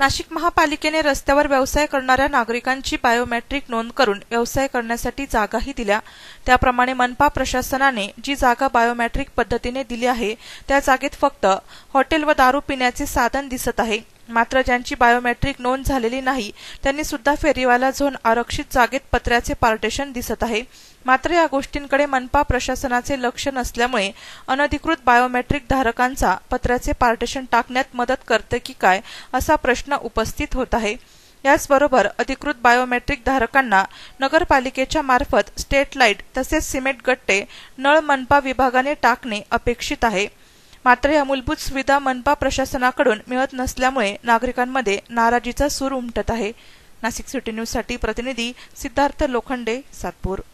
नाशिक महापालिकेने रस्त्यावर व्यवसाय करणाऱ्या नागरिकांची बायोमेट्रिक नोंद करून व्यवसाय करण्यासाठी जागाही दिल्या त्याप्रमाणे मनपा प्रशासनाने जी जागा बायोमेट्रिक पद्धतीने दिली आहे त्या जागेत फक्त हॉटेल व दारू पिण्याचे साधन दिसत आहे मात्र ज्यांची बायोमेट्रिक नोंद झालेली नाही त्यांनी सुद्धा फेरीवाला झोन आरक्षित जागेत पत्र्याचे पार्टेशन दिसत आहे मात्र या गोष्टींकडे मनपा प्रशासनाचे लक्ष नसल्यामुळे अनधिकृत बायोमेट्रिक धारकांचा पत्र्याचे पार्टेशन टाकण्यात मदत करते की काय असा प्रश्न उपस्थित होत आहे याचबरोबर अधिकृत बायोमेट्रिक धारकांना नगरपालिकेच्या मार्फत स्टेट लाईट तसेच सिमेंट गट्टे नळ मनपा विभागाने टाकणे अपेक्षित आहे मात्र या मूलभूत सुविधा मनपा प्रशासनाकडून मिळत नसल्यामुळे नागरिकांमध्ये नाराजीचा सूर उमटत आहे नाशिक सिटी न्यूजसाठी प्रतिनिधी सिद्धार्थ लोखंडे सातपूर